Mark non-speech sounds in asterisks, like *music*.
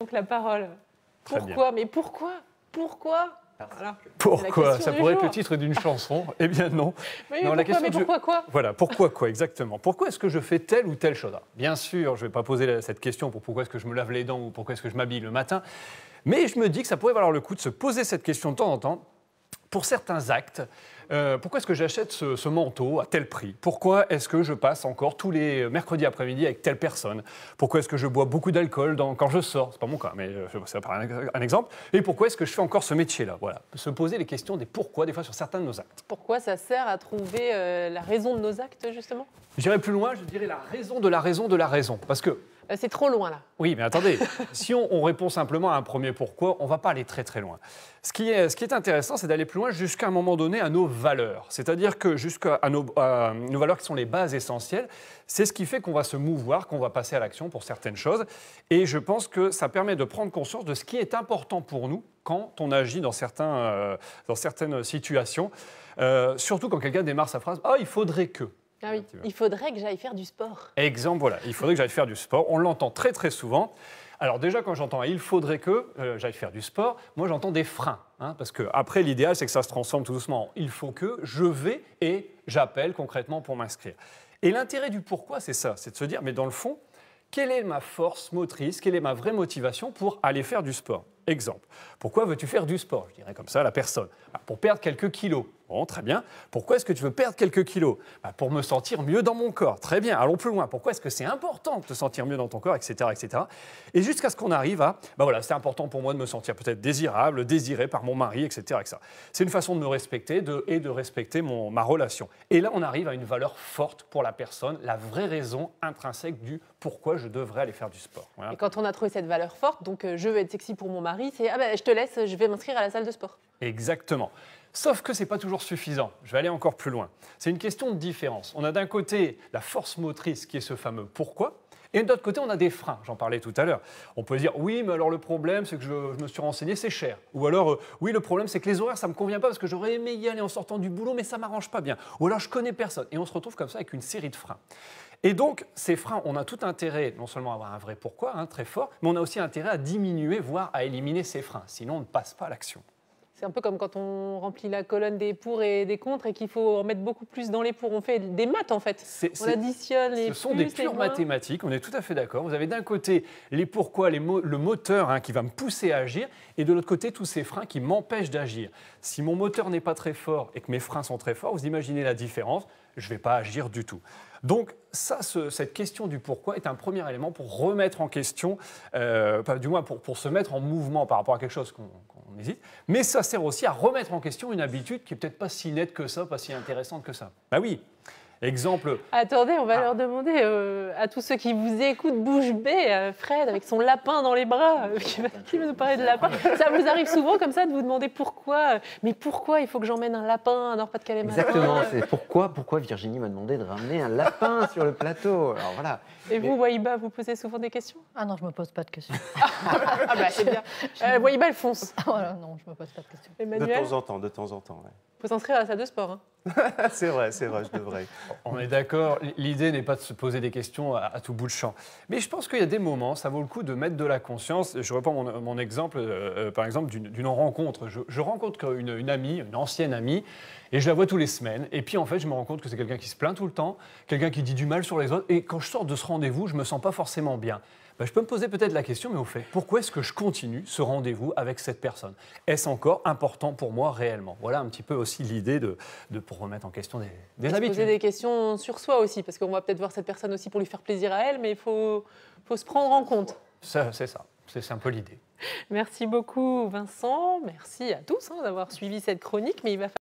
donc la parole. pourquoi Mais pourquoi Pourquoi Pourquoi Ça pourrait être le titre d'une chanson. *laughs* eh bien non. Mais, non, pourquoi, la question pourquoi quoi Voilà, pourquoi quoi exactement Pourquoi est-ce que je fais telle ou telle chose Bien sûr, je ne vais pas poser cette question pour pourquoi est-ce que je me lave les dents ou pourquoi est-ce que je m'habille le matin. Mais je me dis que ça pourrait valoir le coup de se poser cette question de temps en temps pour certains actes, euh, pourquoi est-ce que j'achète ce, manteau à tel prix Pourquoi est-ce que je passe encore tous les mercredis après-midi avec telle personne Pourquoi est-ce que je bois beaucoup d'alcool quand je sors C'est pas mon cas, mais c'est un, exemple. Et pourquoi est-ce que je fais encore ce métier-là Voilà, se poser les questions des pourquoi des fois sur certains de nos actes. Pourquoi ça sert à trouver euh, la raison de nos actes justement J'irai plus loin, je dirais la raison de la raison de la raison, parce que euh, c'est trop loin là. Oui, mais attendez, *laughs* si on, répond simplement à un premier pourquoi, on ne va pas aller très très loin. Ce qui est, intéressant, c'est d'aller plus loin jusqu'à un moment donné à nos valeurs. C'est-à-dire que jusqu'à nos, valeurs qui sont les bases essentielles, c'est ce qui fait qu'on va se mouvoir, qu'on va passer à l'action pour certaines choses. Et je pense que ça permet de prendre conscience de ce qui est important pour nous quand on agit dans, euh, certaines situations. Euh, surtout quand quelqu'un démarre sa phrase, ah, il faudrait que. Ah il faudrait que j'aille faire du sport. Exemple, voilà, il faudrait que j'aille faire du sport. On l'entend très très souvent. Alors déjà, quand j'entends il faudrait que euh, j'aille faire du sport, moi j'entends des freins. Hein, parce que après, l'idéal, c'est que ça se transforme tout doucement il faut que, je vais et j'appelle concrètement pour m'inscrire. Et l'intérêt du pourquoi, c'est ça, c'est de se dire, mais dans le fond, quelle est ma force motrice, quelle est ma vraie motivation pour aller faire du sport Exemple, pourquoi veux-tu faire du sport Je dirais comme ça la personne. Ah, pour perdre quelques kilos. Bon, oh, très bien. Pourquoi est-ce que tu veux perdre quelques kilos bah, Pour me sentir mieux dans mon corps. Très bien. Allons plus loin. Pourquoi est-ce que c'est important de te sentir mieux dans ton corps, etc. etc. Et jusqu'à ce qu'on arrive à, bah voilà, c'est important pour moi de me sentir peut-être désirable, désiré par mon mari, etc. etc. C'est une façon de me respecter et de respecter mon, ma relation. Et là, on arrive à une valeur forte pour la personne, la vraie raison intrinsèque du pourquoi je devrais aller faire du sport. Et quand on a trouvé cette valeur forte, donc euh, je veux être sexy pour mon mari, c'est ah ben, je te laisse, je vais m'inscrire à la salle de sport. Exactement. Sauf que ce n'est pas toujours suffisant. Je vais aller encore plus loin. C'est une question de différence. On a d'un côté la force motrice qui est ce fameux pourquoi. Et de l'autre côté, on a des freins, j'en parlais tout à l'heure. On peut dire, oui, mais alors le problème, c'est que je, me suis renseigné, c'est cher. Ou alors, euh, oui, le problème, c'est que les horaires, ça ne me convient pas parce que j'aurais aimé y aller en sortant du boulot, mais ça ne m'arrange pas bien. Ou alors, je connais personne. Et on se retrouve comme ça avec une série de freins. Et donc, ces freins, on a tout intérêt non seulement à avoir un vrai pourquoi, hein, très fort, mais on a aussi intérêt à diminuer, voire à éliminer ces freins. Sinon, on ne passe pas à l'action. C'est un peu comme quand on remplit la colonne des pour et des contre et qu'il faut en mettre beaucoup plus dans les pour. On fait des maths en fait. On additionne les. Ce sont des pures mathématiques. On est tout à fait d'accord. Vous avez d'un côté les pourquoi, le moteur hein, qui va me pousser à agir, et de l'autre côté tous ces freins qui m'empêchent d'agir. Si mon moteur n'est pas très fort et que mes freins sont très forts, vous imaginez la différence. Je ne vais pas agir du tout. Donc ça, cette question du pourquoi est un premier élément pour remettre en question, euh, du moins pour, se mettre en mouvement par rapport à quelque chose qu'on hésite, mais ça sert aussi à remettre en question une habitude qui est peut-être pas si nette que ça, pas si intéressante que ça. Bah oui, Exemple. Attendez, on va ah. leur demander euh, à tous ceux qui vous écoutent, bouche bée, euh, Fred avec son lapin dans les bras, euh, qui, va, nous parler de lapin. Ça vous arrive souvent comme ça de vous demander pourquoi, mais pourquoi il faut que j'emmène un lapin à Nord-Pas-de-Calais Exactement, *laughs* c'est pourquoi, pourquoi Virginie m'a demandé de ramener un lapin *laughs* sur le plateau. voilà. Et vous, Waïba, vous posez souvent des questions Ah non, je me pose pas de questions. *laughs* ah bah c'est bien. Waïba, elle fonce. Ah, non, je me pose pas de questions. Emmanuel de temps en temps, de temps en temps, ouais faut s'inscrire à la salle de sport. Hein. *laughs* c'est vrai, c'est vrai, je devrais. On est d'accord, l'idée n'est pas de se poser des questions à, tout bout de champ. Mais je pense qu'il y a des moments, ça vaut le coup de mettre de la conscience. Je reprends mon, mon exemple, euh, euh, par exemple, d'une rencontre. Je, rencontre une, une, amie, une ancienne amie, et je la vois tous les semaines. Et puis en fait, je me rends compte que c'est quelqu'un qui se plaint tout le temps, quelqu'un qui dit du mal sur les autres. Et quand je sors de ce rendez-vous, je me sens pas forcément bien. Bah, je peux me poser peut-être la question, mais au fait, pourquoi est-ce que je continue ce rendez-vous avec cette personne Est-ce encore important pour moi réellement Voilà un petit peu aussi l'idée de, de, pour remettre en question des, des habitudes. Poser des questions sur soi aussi, parce qu'on va peut-être voir cette personne aussi pour lui faire plaisir à elle, mais il faut, faut se prendre en compte. C'est ça, c'est un peu l'idée. Merci beaucoup Vincent, merci à tous hein, d'avoir suivi cette chronique, mais il va